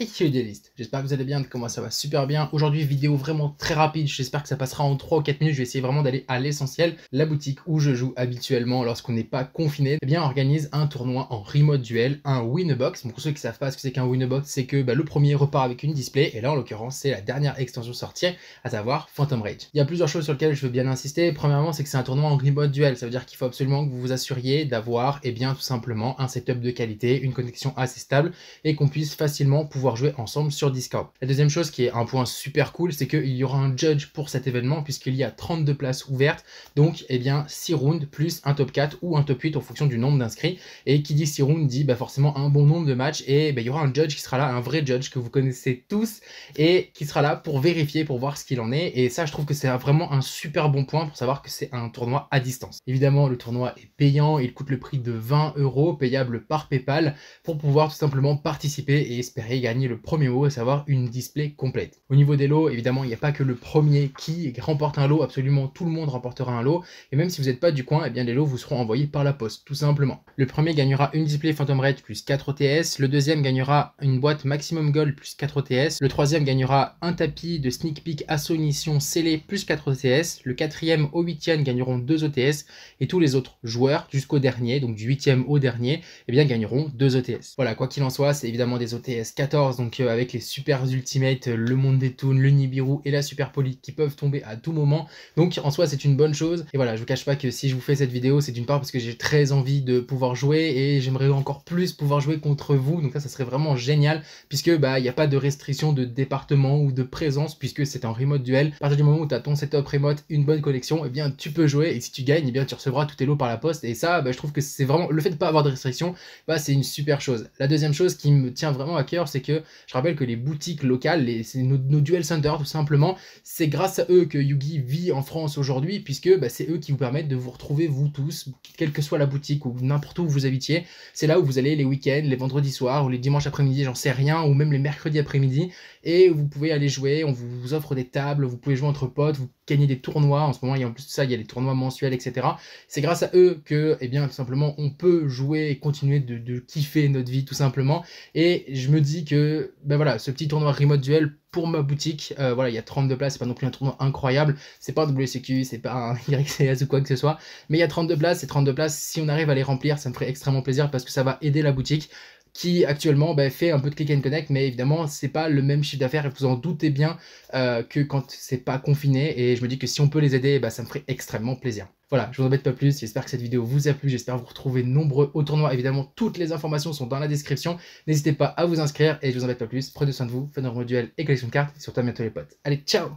Hey liste j'espère que vous allez bien, comment ça va super bien. Aujourd'hui vidéo vraiment très rapide, j'espère que ça passera en 3 ou 4 minutes, je vais essayer vraiment d'aller à l'essentiel. La boutique où je joue habituellement lorsqu'on n'est pas confiné, eh bien organise un tournoi en remote duel, un Winbox. pour ceux qui ne savent pas ce que c'est qu'un Winbox, c'est que bah, le premier repart avec une display, et là en l'occurrence c'est la dernière extension sortie, à savoir Phantom Rage. Il y a plusieurs choses sur lesquelles je veux bien insister. Premièrement c'est que c'est un tournoi en remote duel, ça veut dire qu'il faut absolument que vous vous assuriez d'avoir et eh bien tout simplement un setup de qualité, une connexion assez stable, et qu'on puisse facilement pouvoir jouer ensemble sur Discord. La deuxième chose qui est un point super cool, c'est qu'il y aura un judge pour cet événement puisqu'il y a 32 places ouvertes. Donc, eh bien, 6 rounds plus un top 4 ou un top 8 en fonction du nombre d'inscrits. Et qui dit 6 rounds dit bah, forcément un bon nombre de matchs. Et bah, il y aura un judge qui sera là, un vrai judge que vous connaissez tous et qui sera là pour vérifier, pour voir ce qu'il en est. Et ça, je trouve que c'est vraiment un super bon point pour savoir que c'est un tournoi à distance. Évidemment, le tournoi est payant. Il coûte le prix de 20 euros payable par PayPal pour pouvoir tout simplement participer et espérer gagner le premier mot, à savoir une display complète. Au niveau des lots, évidemment, il n'y a pas que le premier qui remporte un lot, absolument tout le monde remportera un lot, et même si vous n'êtes pas du coin, eh bien les lots vous seront envoyés par la poste, tout simplement. Le premier gagnera une display Phantom Red plus 4 OTS, le deuxième gagnera une boîte Maximum Gold plus 4 OTS, le troisième gagnera un tapis de Sneak Peek son scellé plus 4 OTS, le quatrième au huitième gagneront 2 OTS, et tous les autres joueurs jusqu'au dernier, donc du huitième au dernier, eh bien gagneront 2 OTS. Voilà, quoi qu'il en soit, c'est évidemment des OTS 14, donc euh, avec les super ultimates, euh, le monde des toons, le Nibiru et la super poli qui peuvent tomber à tout moment. Donc en soi c'est une bonne chose. Et voilà, je vous cache pas que si je vous fais cette vidéo, c'est d'une part parce que j'ai très envie de pouvoir jouer et j'aimerais encore plus pouvoir jouer contre vous. Donc ça, ça serait vraiment génial puisque bah il n'y a pas de restriction de département ou de présence puisque c'est un remote duel. À partir du moment où tu as ton setup remote, une bonne collection, et eh bien tu peux jouer et si tu gagnes, et eh bien tu recevras tout tes lots par la poste. Et ça, bah, je trouve que c'est vraiment le fait de pas avoir de restriction, bah c'est une super chose. La deuxième chose qui me tient vraiment à cœur, c'est que je rappelle que les boutiques locales, nos, nos, duel centers tout simplement, c'est grâce à eux que Yugi vit en France aujourd'hui, puisque bah, c'est eux qui vous permettent de vous retrouver vous tous, quelle que soit la boutique ou n'importe où vous habitiez. C'est là où vous allez les week-ends, les vendredis soirs ou les dimanches après-midi, j'en sais rien, ou même les mercredis après-midi, et vous pouvez aller jouer. On vous, offre des tables, vous pouvez jouer entre potes, vous gagnez des tournois. En ce moment, il y a en plus de ça, il y a les tournois mensuels, etc. C'est grâce à eux que, eh bien, tout simplement, on peut jouer et continuer de, kiffer notre vie, tout simplement. Et je me dis que ben voilà, ce petit tournoi remote duel pour ma boutique, euh, voilà, il y a 32 places, c'est pas non plus un tournoi incroyable, c'est pas un WCQ, c'est pas un YCS ou quoi que ce soit, mais il y a 32 places, et 32 places, si on arrive à les remplir, ça me ferait extrêmement plaisir parce que ça va aider la boutique qui actuellement ben, fait un peu de click and connect, mais évidemment, c'est pas le même chiffre d'affaires, et vous en doutez bien, euh, que quand c'est pas confiné. Et je me dis que si on peut les aider, bah, ça me ferait extrêmement plaisir. Voilà, je vous embête pas plus, j'espère que cette vidéo vous a plu, j'espère vous retrouver nombreux au tournoi. Évidemment, toutes les informations sont dans la description. N'hésitez pas à vous inscrire et je vous embête pas plus. Prenez soin de vous, faites un duel et collection de cartes. Et surtout à bientôt les potes. Allez, ciao